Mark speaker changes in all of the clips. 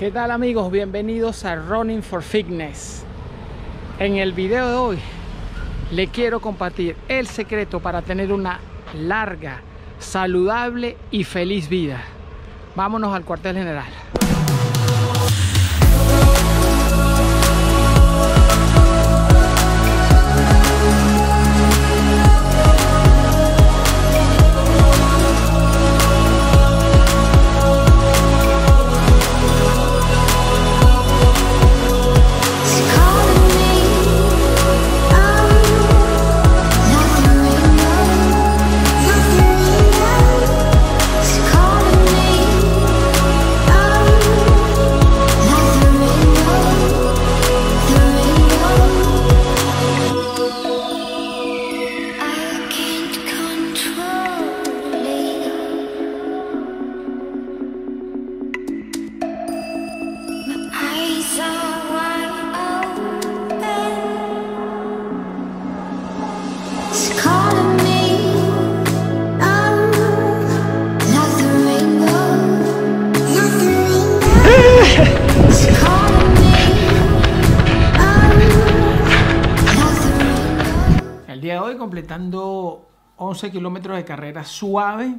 Speaker 1: ¿Qué tal amigos? Bienvenidos a Running for Fitness. En el video de hoy le quiero compartir el secreto para tener una larga, saludable y feliz vida. Vámonos al cuartel general. completando 11 kilómetros de carrera suave.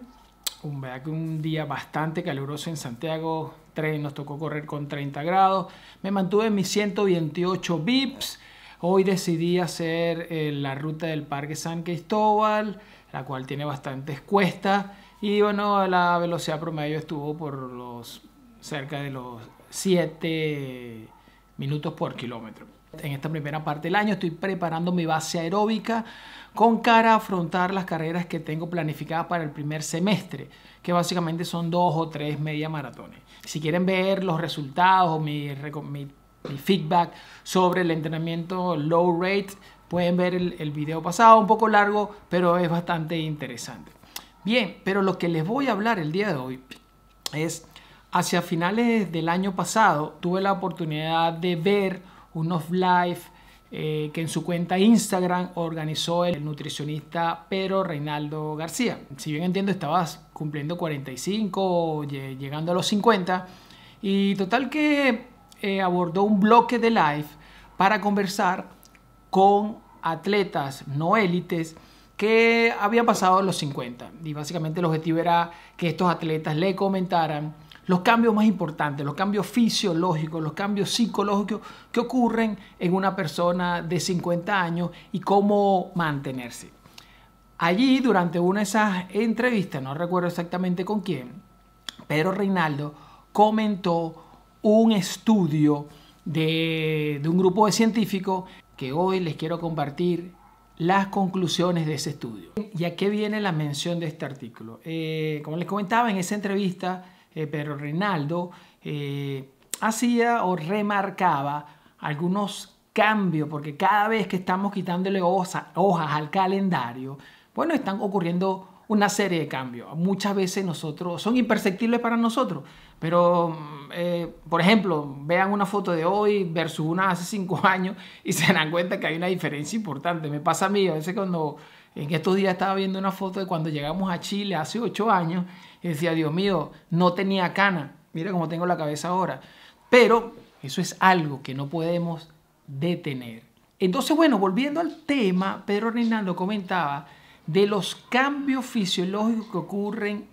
Speaker 1: Un, un día bastante caluroso en Santiago. Tren, nos tocó correr con 30 grados. Me mantuve en mis 128 bips. Hoy decidí hacer eh, la ruta del Parque San Cristóbal, la cual tiene bastantes cuestas. Y bueno, la velocidad promedio estuvo por los cerca de los 7 minutos por kilómetro. En esta primera parte del año estoy preparando mi base aeróbica con cara a afrontar las carreras que tengo planificadas para el primer semestre, que básicamente son dos o tres media maratones. Si quieren ver los resultados o mi, feedback sobre el entrenamiento low rate, pueden ver el, el video pasado, un poco largo, pero es bastante interesante. Bien, pero lo que les voy a hablar el día de hoy es, hacia finales del año pasado tuve la oportunidad de ver un off-live eh, que en su cuenta Instagram organizó el nutricionista Pedro Reinaldo García. Si bien entiendo, estabas cumpliendo 45, llegando a los 50, y total que eh, abordó un bloque de live para conversar con atletas no élites que habían pasado los 50. Y básicamente el objetivo era que estos atletas le comentaran los cambios más importantes, los cambios fisiológicos, los cambios psicológicos que ocurren en una persona de 50 años y cómo mantenerse. Allí, durante una de esas entrevistas, no recuerdo exactamente con quién, Pedro Reinaldo comentó un estudio de, un grupo de científicos que hoy les quiero compartir las conclusiones de ese estudio. ¿Y a qué viene la mención de este artículo? Eh, como les comentaba, en esa entrevista eh, pero Rinaldo eh, hacía o remarcaba algunos cambios, porque cada vez que estamos quitándole hojas al calendario, bueno, están ocurriendo una serie de cambios. Muchas veces nosotros son imperceptibles para nosotros, pero mm, eh, por ejemplo, vean una foto de hoy versus una hace cinco años y se dan cuenta que hay una diferencia importante. Me pasa a mí, a veces cuando en estos días estaba viendo una foto de cuando llegamos a Chile hace ocho años y decía, Dios mío, no tenía cana. Mira cómo tengo la cabeza ahora. Pero eso es algo que no podemos detener. Entonces, bueno, volviendo al tema, Pedro Reinaldo comentaba de los cambios fisiológicos que ocurren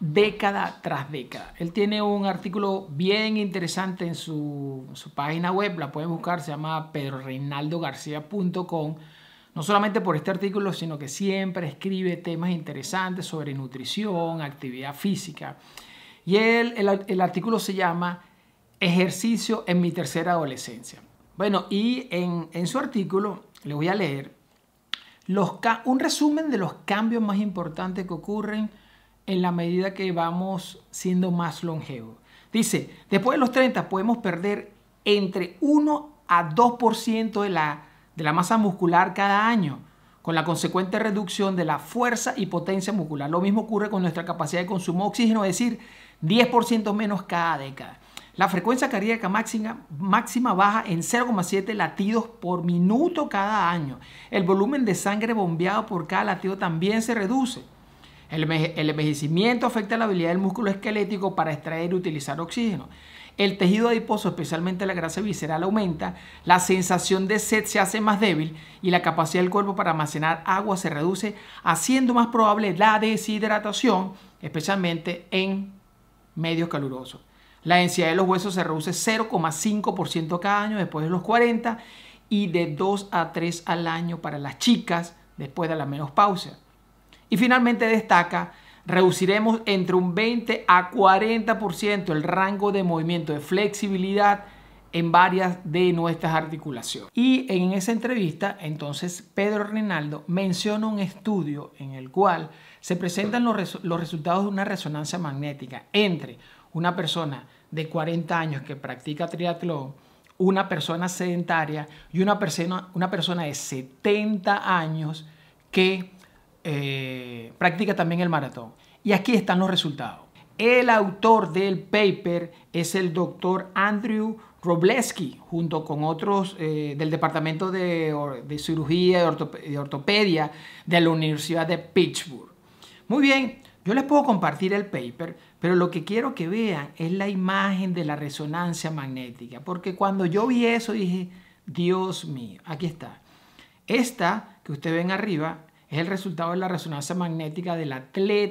Speaker 1: década tras década. Él tiene un artículo bien interesante en su, página web, la pueden buscar, se llama pedroreinaldogarcía.com, no solamente por este artículo, sino que siempre escribe temas interesantes sobre nutrición, actividad física. Y el, el artículo se llama Ejercicio en mi tercera adolescencia. Bueno, y en, en su artículo, le voy a leer los, un resumen de los cambios más importantes que ocurren en la medida que vamos siendo más longevos. Dice, después de los 30 podemos perder entre 1 a 2% de la de la masa muscular cada año, con la consecuente reducción de la fuerza y potencia muscular. Lo mismo ocurre con nuestra capacidad de consumo de oxígeno, es decir, 10% menos cada década. La frecuencia cardíaca máxima, máxima baja en 0,7 latidos por minuto cada año. El volumen de sangre bombeado por cada latido también se reduce. El, envejecimiento afecta la habilidad del músculo esquelético para extraer y utilizar oxígeno. El tejido adiposo, especialmente la grasa visceral, aumenta, la sensación de sed se hace más débil y la capacidad del cuerpo para almacenar agua se reduce, haciendo más probable la deshidratación, especialmente en medios calurosos. La densidad de los huesos se reduce 0,5% cada año después de los 40 y de 2 a 3 al año para las chicas después de la menopausia. Y finalmente destaca, reduciremos entre un 20 a 40% el rango de movimiento de flexibilidad en varias de nuestras articulaciones. Y en esa entrevista, entonces, Pedro Rinaldo menciona un estudio en el cual se presentan los, resultados de una resonancia magnética entre una persona de 40 años que practica triatlón, una persona sedentaria y una persona, una persona de 70 años que eh, practica también el maratón. Y aquí están los resultados. El autor del paper es el doctor Andrew Robleski, junto con otros eh, del Departamento de, Cirugía y Ortopedia de la Universidad de Pittsburgh. Muy bien, yo les puedo compartir el paper, pero lo que quiero que vean es la imagen de la resonancia magnética, porque cuando yo vi eso dije, Dios mío, aquí está. Esta que ustedes ven arriba es el resultado de la resonancia magnética del,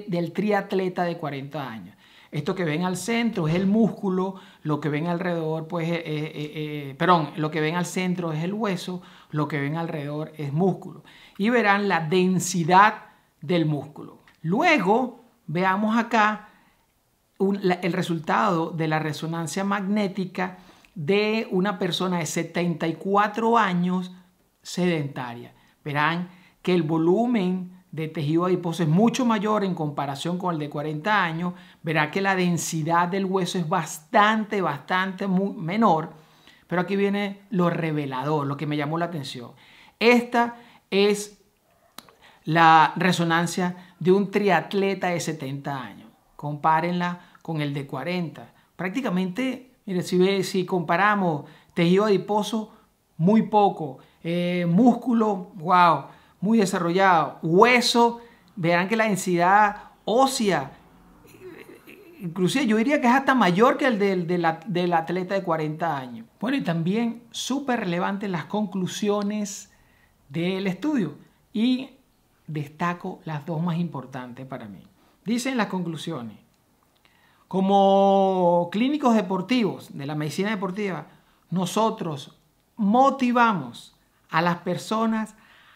Speaker 1: del triatleta de 40 años. Esto que ven al centro es el músculo, lo que ven alrededor, pues, eh, eh, eh, perdón, lo que ven al centro es el hueso, lo que ven alrededor es músculo. Y verán la densidad del músculo. Luego veamos acá el resultado de la resonancia magnética de una persona de 74 años sedentaria. Verán que el volumen de tejido adiposo es mucho mayor en comparación con el de 40 años, verá que la densidad del hueso es bastante, bastante muy menor, pero aquí viene lo revelador, lo que me llamó la atención. Esta es la resonancia de un triatleta de 70 años. Compárenla con el de 40. Prácticamente, mire, si, si comparamos tejido adiposo, muy poco. Eh, músculo, wow muy desarrollado, hueso, verán que la densidad ósea, inclusive yo diría que es hasta mayor que el del, atleta de 40 años. Bueno, y también súper relevantes las conclusiones del estudio y destaco las dos más importantes para mí. Dicen las conclusiones. Como clínicos deportivos de la medicina deportiva, nosotros motivamos a las personas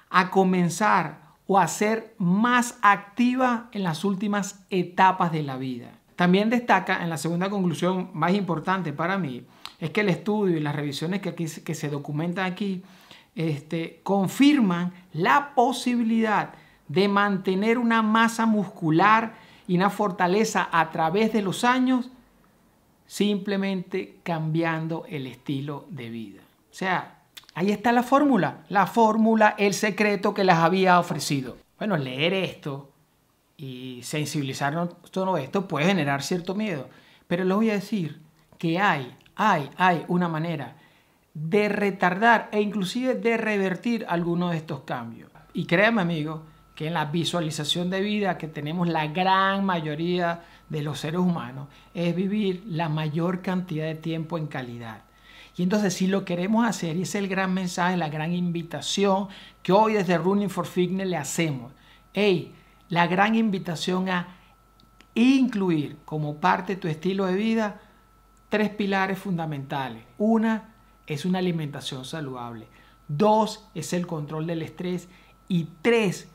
Speaker 1: a comenzar o a ser más activa en las últimas etapas de la vida. También destaca en la segunda conclusión más importante para mí, es que el estudio y las revisiones que, aquí, que se documentan aquí este, confirman la posibilidad de mantener una masa muscular y una fortaleza a través de los años simplemente cambiando el estilo de vida. O sea, Ahí está la fórmula, la fórmula, el secreto que les había ofrecido. Bueno, leer esto y sensibilizarnos todo esto puede generar cierto miedo, pero les voy a decir que hay, hay, hay una manera de retardar e inclusive de revertir algunos de estos cambios. Y créanme amigos, que en la visualización de vida que tenemos la gran mayoría de los seres humanos es vivir la mayor cantidad de tiempo en calidad. Y entonces si lo queremos hacer, y es el gran mensaje, la gran invitación que hoy desde Running for Fitness le hacemos. Hey, la gran invitación a incluir como parte de tu estilo de vida tres pilares fundamentales. Una es una alimentación saludable. Dos es el control del estrés. Y tres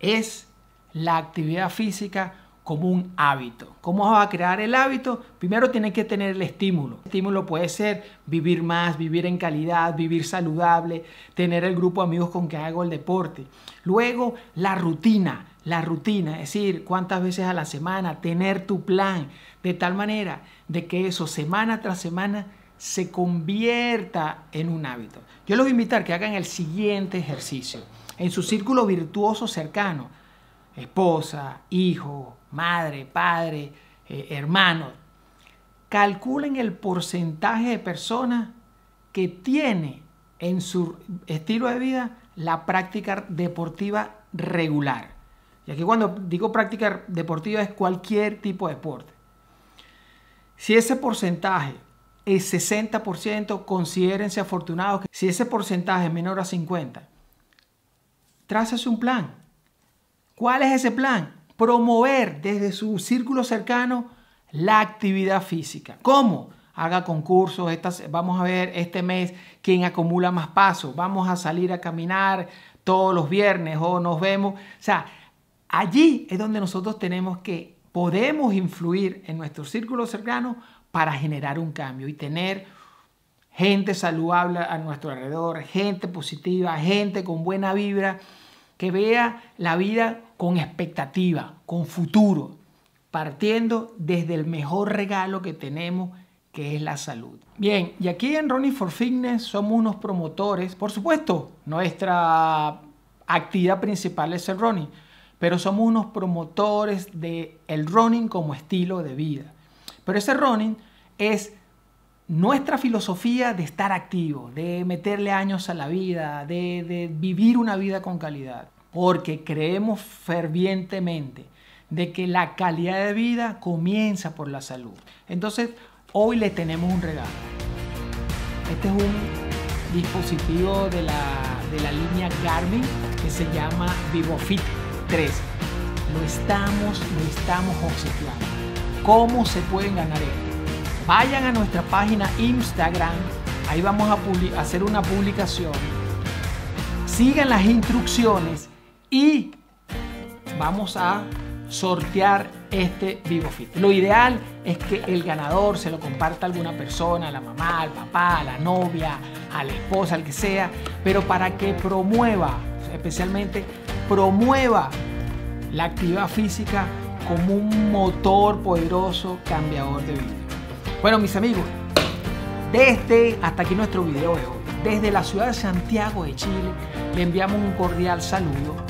Speaker 1: es la actividad física como un hábito. ¿Cómo vas a crear el hábito? Primero tienes que tener el estímulo. El estímulo puede ser vivir más, vivir en calidad, vivir saludable, tener el grupo de amigos con que hago el deporte. Luego, la rutina, la rutina, es decir, cuántas veces a la semana, tener tu plan, de tal manera de que eso semana tras semana se convierta en un hábito. Yo los voy a invitar a que hagan el siguiente ejercicio. En su círculo virtuoso cercano, esposa, hijo, madre, padre, eh, hermano. Calculen el porcentaje de personas que tiene en su estilo de vida la práctica deportiva regular. Y aquí cuando digo práctica deportiva es cualquier tipo de deporte. Si ese porcentaje es 60%, considérense afortunados. Si ese porcentaje es menor a 50, trácese un plan ¿Cuál es ese plan? Promover desde su círculo cercano la actividad física. ¿Cómo? Haga concursos, estas, vamos a ver este mes quién acumula más pasos, vamos a salir a caminar todos los viernes o nos vemos. O sea, allí es donde nosotros tenemos que, podemos influir en nuestro círculo cercano para generar un cambio y tener gente saludable a nuestro alrededor, gente positiva, gente con buena vibra, que vea la vida con expectativa, con futuro, partiendo desde el mejor regalo que tenemos, que es la salud. Bien, y aquí en Ronnie for Fitness somos unos promotores, por supuesto, nuestra actividad principal es el running, pero somos unos promotores del el running como estilo de vida. Pero ese running es nuestra filosofía de estar activo, de meterle años a la vida, de vivir una vida con calidad porque creemos fervientemente de que la calidad de vida comienza por la salud. Entonces, hoy le tenemos un regalo. Este es un dispositivo de la, de la línea Garmin que se llama VivoFit 3. Lo estamos, lo estamos obsequiando. ¿Cómo se pueden ganar esto? Vayan a nuestra página Instagram, ahí vamos a hacer una publicación. Sigan las instrucciones y vamos a sortear este Vivo Fit. Lo ideal es que el ganador se lo comparta a alguna persona, a la mamá, al papá, a la novia, a la esposa, al que sea, pero para que promueva, especialmente promueva la actividad física como un motor poderoso cambiador de vida. Bueno, mis amigos, desde hasta aquí nuestro video de hoy. Desde la ciudad de Santiago de Chile le enviamos un cordial saludo